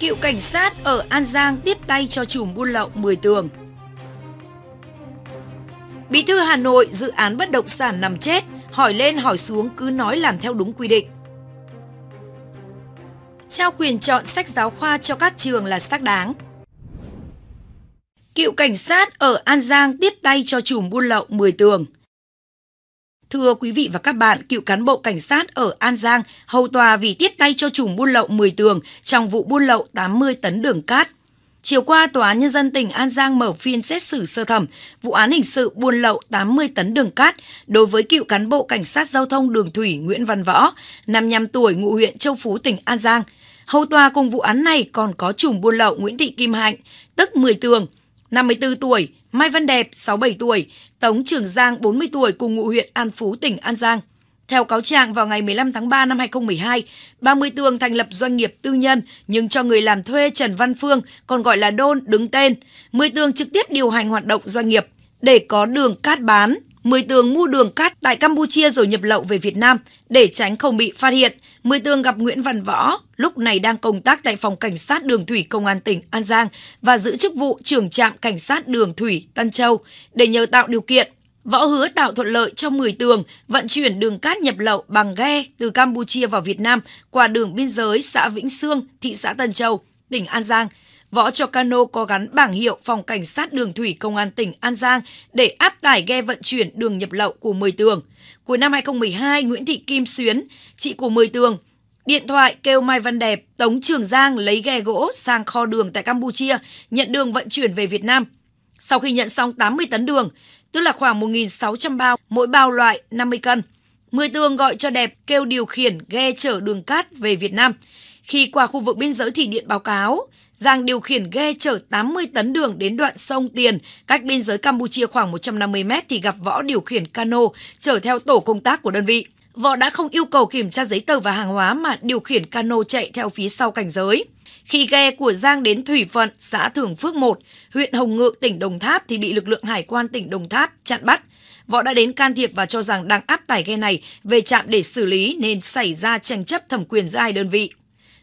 cựu cảnh sát ở An Giang tiếp tay cho chùm buôn lậu 10 tường. Bí thư Hà Nội dự án bất động sản nằm chết, hỏi lên hỏi xuống cứ nói làm theo đúng quy định. Trao quyền chọn sách giáo khoa cho các trường là xác đáng. Cựu cảnh sát ở An Giang tiếp tay cho chùm buôn lậu 10 tường. Thưa quý vị và các bạn, cựu cán bộ cảnh sát ở An Giang hầu tòa vì tiếp tay cho chùm buôn lậu 10 tường trong vụ buôn lậu 80 tấn đường cát. Chiều qua, Tòa án Nhân dân tỉnh An Giang mở phiên xét xử sơ thẩm vụ án hình sự buôn lậu 80 tấn đường cát đối với cựu cán bộ cảnh sát giao thông đường thủy Nguyễn Văn Võ, 55 tuổi, ngụ huyện Châu Phú, tỉnh An Giang. Hầu tòa cùng vụ án này còn có chùm buôn lậu Nguyễn Thị Kim Hạnh, tức 10 tường, 54 tuổi, Mai Văn Đẹp 67 tuổi, Tống Trường Giang 40 tuổi cùng ngụ huyện An Phú, tỉnh An Giang. Theo cáo trạng vào ngày 15 tháng 3 năm 2012, 30 tường thành lập doanh nghiệp tư nhân nhưng cho người làm thuê Trần Văn Phương, còn gọi là Đôn, đứng tên. 10 tường trực tiếp điều hành hoạt động doanh nghiệp để có đường cát bán, Mười tường mua đường cát tại Campuchia rồi nhập lậu về Việt Nam để tránh không bị phát hiện. Mười tường gặp Nguyễn Văn Võ, lúc này đang công tác tại phòng cảnh sát đường thủy công an tỉnh An Giang và giữ chức vụ trưởng trạm cảnh sát đường thủy Tân Châu để nhờ tạo điều kiện. Võ hứa tạo thuận lợi cho mười tường vận chuyển đường cát nhập lậu bằng ghe từ Campuchia vào Việt Nam qua đường biên giới xã Vĩnh Sương, thị xã Tân Châu tỉnh An Giang. Võ cho Cano có gắn bảng hiệu Phòng Cảnh sát Đường Thủy Công an tỉnh An Giang để áp tải ghe vận chuyển đường nhập lậu của Mười Tường. Cuối năm 2012, Nguyễn Thị Kim Xuyến, chị của Mười Tường, điện thoại kêu Mai Văn Đẹp, Tống Trường Giang lấy ghe gỗ sang kho đường tại Campuchia, nhận đường vận chuyển về Việt Nam. Sau khi nhận xong 80 tấn đường, tức là khoảng 1.600 bao, mỗi bao loại 50 cân, Mười Tường gọi cho Đẹp kêu điều khiển ghe chở đường cát về Việt Nam. Khi qua khu vực biên giới thì Điện báo cáo, Giang điều khiển ghe chở 80 tấn đường đến đoạn sông Tiền, cách biên giới Campuchia khoảng 150 mét thì gặp Võ điều khiển cano chở theo tổ công tác của đơn vị. Võ đã không yêu cầu kiểm tra giấy tờ và hàng hóa mà điều khiển cano chạy theo phía sau cảnh giới. Khi ghe của Giang đến Thủy Phận, xã Thường Phước 1, huyện Hồng Ngự, tỉnh Đồng Tháp thì bị lực lượng hải quan tỉnh Đồng Tháp chặn bắt. Võ đã đến can thiệp và cho rằng đang áp tải ghe này về trạm để xử lý nên xảy ra tranh chấp thẩm quyền giữa hai đơn vị.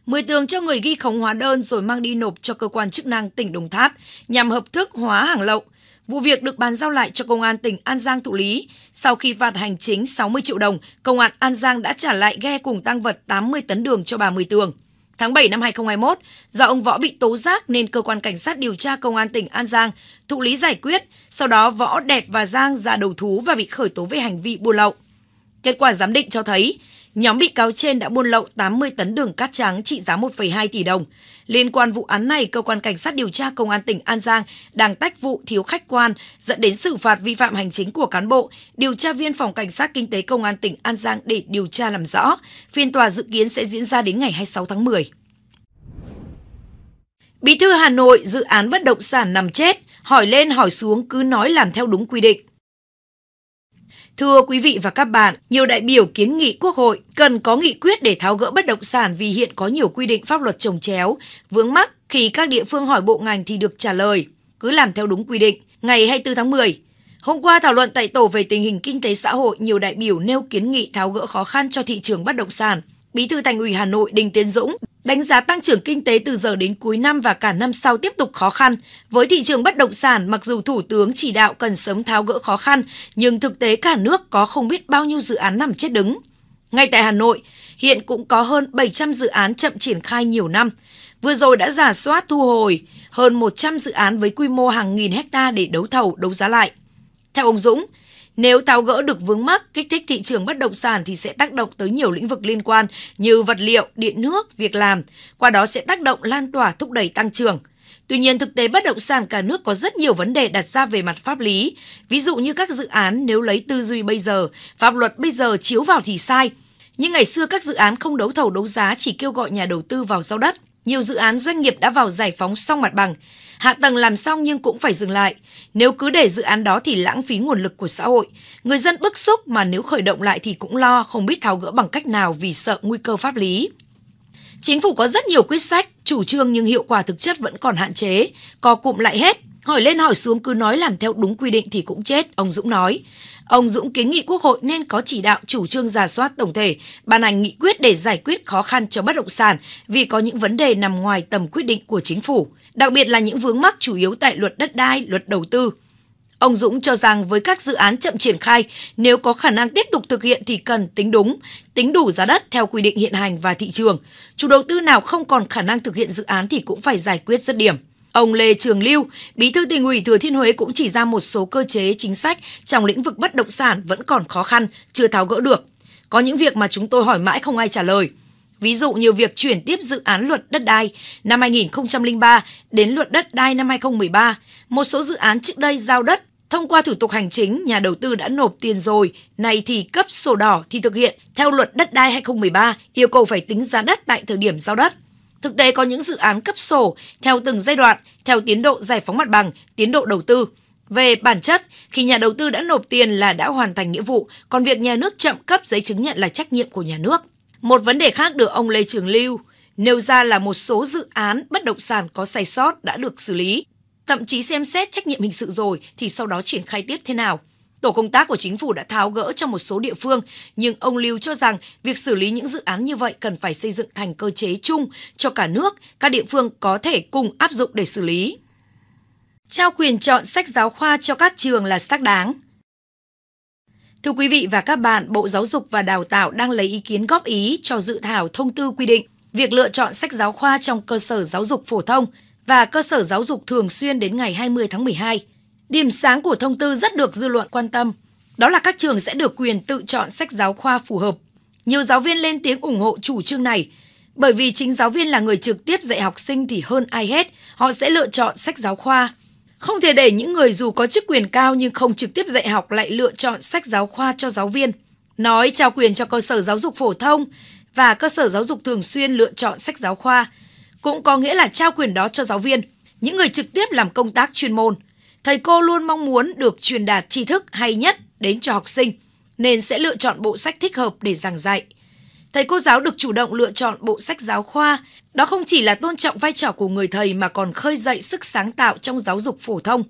Mười tường cho người ghi khống hóa đơn rồi mang đi nộp cho cơ quan chức năng tỉnh Đồng Tháp nhằm hợp thức hóa hàng lậu. Vụ việc được bàn giao lại cho Công an tỉnh An Giang thụ lý. Sau khi phạt hành chính 60 triệu đồng, Công an An Giang đã trả lại ghe cùng tăng vật 80 tấn đường cho bà Mười Tường. Tháng 7 năm 2021, do ông Võ bị tố giác nên cơ quan cảnh sát điều tra công an tỉnh An Giang thụ lý giải quyết, sau đó Võ đẹp và Giang ra đầu thú và bị khởi tố về hành vi buôn lậu. Kết quả giám định cho thấy, nhóm bị cáo trên đã buôn lậu 80 tấn đường cát trắng trị giá 1,2 tỷ đồng. Liên quan vụ án này, cơ quan cảnh sát điều tra công an tỉnh An Giang đang tách vụ thiếu khách quan dẫn đến xử phạt vi phạm hành chính của cán bộ, điều tra viên phòng cảnh sát kinh tế công an tỉnh An Giang để điều tra làm rõ. Phiên tòa dự kiến sẽ diễn ra đến ngày 26 tháng 10. Bí thư Hà Nội dự án bất động sản nằm chết, hỏi lên hỏi xuống cứ nói làm theo đúng quy định. Thưa quý vị và các bạn, nhiều đại biểu kiến nghị Quốc hội cần có nghị quyết để tháo gỡ bất động sản vì hiện có nhiều quy định pháp luật trồng chéo, vướng mắc khi các địa phương hỏi bộ ngành thì được trả lời, cứ làm theo đúng quy định. Ngày 24 tháng 10, hôm qua thảo luận tại tổ về tình hình kinh tế xã hội, nhiều đại biểu nêu kiến nghị tháo gỡ khó khăn cho thị trường bất động sản. Bí thư Thành ủy Hà Nội Đinh Tiến Dũng Đánh giá tăng trưởng kinh tế từ giờ đến cuối năm và cả năm sau tiếp tục khó khăn. Với thị trường bất động sản, mặc dù Thủ tướng chỉ đạo cần sớm tháo gỡ khó khăn, nhưng thực tế cả nước có không biết bao nhiêu dự án nằm chết đứng. Ngay tại Hà Nội, hiện cũng có hơn 700 dự án chậm triển khai nhiều năm. Vừa rồi đã giả soát thu hồi hơn 100 dự án với quy mô hàng nghìn hecta để đấu thầu, đấu giá lại. Theo ông Dũng, nếu tháo gỡ được vướng mắc, kích thích thị trường bất động sản thì sẽ tác động tới nhiều lĩnh vực liên quan như vật liệu, điện nước, việc làm, qua đó sẽ tác động lan tỏa thúc đẩy tăng trưởng. Tuy nhiên, thực tế bất động sản cả nước có rất nhiều vấn đề đặt ra về mặt pháp lý. Ví dụ như các dự án nếu lấy tư duy bây giờ, pháp luật bây giờ chiếu vào thì sai. Nhưng ngày xưa các dự án không đấu thầu đấu giá chỉ kêu gọi nhà đầu tư vào giao đất. Nhiều dự án doanh nghiệp đã vào giải phóng xong mặt bằng, hạ tầng làm xong nhưng cũng phải dừng lại. Nếu cứ để dự án đó thì lãng phí nguồn lực của xã hội. Người dân bức xúc mà nếu khởi động lại thì cũng lo không biết tháo gỡ bằng cách nào vì sợ nguy cơ pháp lý. Chính phủ có rất nhiều quyết sách, chủ trương nhưng hiệu quả thực chất vẫn còn hạn chế, co cụm lại hết – Hỏi lên hỏi xuống cứ nói làm theo đúng quy định thì cũng chết, ông Dũng nói. Ông Dũng kiến nghị Quốc hội nên có chỉ đạo chủ trương giả soát tổng thể, ban hành nghị quyết để giải quyết khó khăn cho bất động sản vì có những vấn đề nằm ngoài tầm quyết định của chính phủ, đặc biệt là những vướng mắc chủ yếu tại luật đất đai, luật đầu tư. Ông Dũng cho rằng với các dự án chậm triển khai, nếu có khả năng tiếp tục thực hiện thì cần tính đúng, tính đủ giá đất theo quy định hiện hành và thị trường. Chủ đầu tư nào không còn khả năng thực hiện dự án thì cũng phải giải quyết dứt điểm. Ông Lê Trường Lưu, Bí thư tỉnh ủy Thừa Thiên Huế cũng chỉ ra một số cơ chế chính sách trong lĩnh vực bất động sản vẫn còn khó khăn, chưa tháo gỡ được. Có những việc mà chúng tôi hỏi mãi không ai trả lời. Ví dụ như việc chuyển tiếp dự án luật đất đai năm 2003 đến luật đất đai năm 2013, một số dự án trước đây giao đất Thông qua thủ tục hành chính, nhà đầu tư đã nộp tiền rồi, này thì cấp sổ đỏ thì thực hiện theo luật đất đai 2013, yêu cầu phải tính giá đất tại thời điểm giao đất. Thực tế có những dự án cấp sổ theo từng giai đoạn, theo tiến độ giải phóng mặt bằng, tiến độ đầu tư. Về bản chất, khi nhà đầu tư đã nộp tiền là đã hoàn thành nghĩa vụ, còn việc nhà nước chậm cấp giấy chứng nhận là trách nhiệm của nhà nước. Một vấn đề khác được ông Lê Trường Lưu nêu ra là một số dự án bất động sản có sai sót đã được xử lý, thậm chí xem xét trách nhiệm hình sự rồi thì sau đó triển khai tiếp thế nào. Tổ công tác của chính phủ đã tháo gỡ cho một số địa phương, nhưng ông Lưu cho rằng việc xử lý những dự án như vậy cần phải xây dựng thành cơ chế chung cho cả nước, các địa phương có thể cùng áp dụng để xử lý. Trao quyền chọn sách giáo khoa cho các trường là xác đáng. Thưa quý vị và các bạn, Bộ Giáo dục và Đào tạo đang lấy ý kiến góp ý cho dự thảo thông tư quy định việc lựa chọn sách giáo khoa trong cơ sở giáo dục phổ thông và cơ sở giáo dục thường xuyên đến ngày 20 tháng 12. Điểm sáng của thông tư rất được dư luận quan tâm, đó là các trường sẽ được quyền tự chọn sách giáo khoa phù hợp. Nhiều giáo viên lên tiếng ủng hộ chủ trương này, bởi vì chính giáo viên là người trực tiếp dạy học sinh thì hơn ai hết, họ sẽ lựa chọn sách giáo khoa. Không thể để những người dù có chức quyền cao nhưng không trực tiếp dạy học lại lựa chọn sách giáo khoa cho giáo viên. Nói trao quyền cho cơ sở giáo dục phổ thông và cơ sở giáo dục thường xuyên lựa chọn sách giáo khoa cũng có nghĩa là trao quyền đó cho giáo viên, những người trực tiếp làm công tác chuyên môn. Thầy cô luôn mong muốn được truyền đạt tri thức hay nhất đến cho học sinh, nên sẽ lựa chọn bộ sách thích hợp để giảng dạy. Thầy cô giáo được chủ động lựa chọn bộ sách giáo khoa, đó không chỉ là tôn trọng vai trò của người thầy mà còn khơi dậy sức sáng tạo trong giáo dục phổ thông.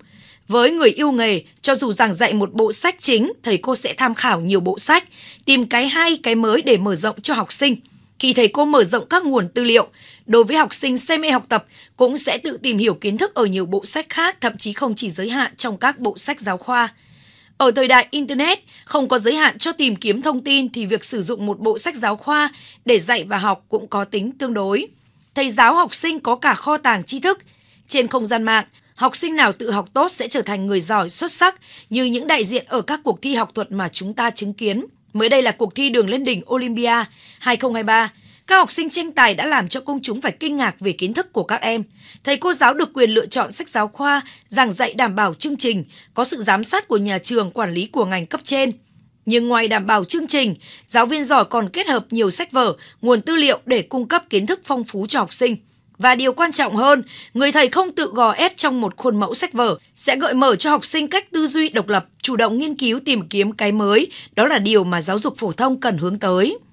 Với người yêu nghề, cho dù giảng dạy một bộ sách chính, thầy cô sẽ tham khảo nhiều bộ sách, tìm cái hay, cái mới để mở rộng cho học sinh – khi thầy cô mở rộng các nguồn tư liệu, đối với học sinh say mê học tập cũng sẽ tự tìm hiểu kiến thức ở nhiều bộ sách khác, thậm chí không chỉ giới hạn trong các bộ sách giáo khoa. Ở thời đại Internet, không có giới hạn cho tìm kiếm thông tin thì việc sử dụng một bộ sách giáo khoa để dạy và học cũng có tính tương đối. Thầy giáo học sinh có cả kho tàng tri thức. Trên không gian mạng, học sinh nào tự học tốt sẽ trở thành người giỏi xuất sắc như những đại diện ở các cuộc thi học thuật mà chúng ta chứng kiến. Mới đây là cuộc thi đường lên đỉnh Olympia 2023, các học sinh tranh tài đã làm cho công chúng phải kinh ngạc về kiến thức của các em. Thầy cô giáo được quyền lựa chọn sách giáo khoa, giảng dạy đảm bảo chương trình, có sự giám sát của nhà trường, quản lý của ngành cấp trên. Nhưng ngoài đảm bảo chương trình, giáo viên giỏi còn kết hợp nhiều sách vở, nguồn tư liệu để cung cấp kiến thức phong phú cho học sinh. Và điều quan trọng hơn, người thầy không tự gò ép trong một khuôn mẫu sách vở, sẽ gợi mở cho học sinh cách tư duy độc lập, chủ động nghiên cứu tìm kiếm cái mới, đó là điều mà giáo dục phổ thông cần hướng tới.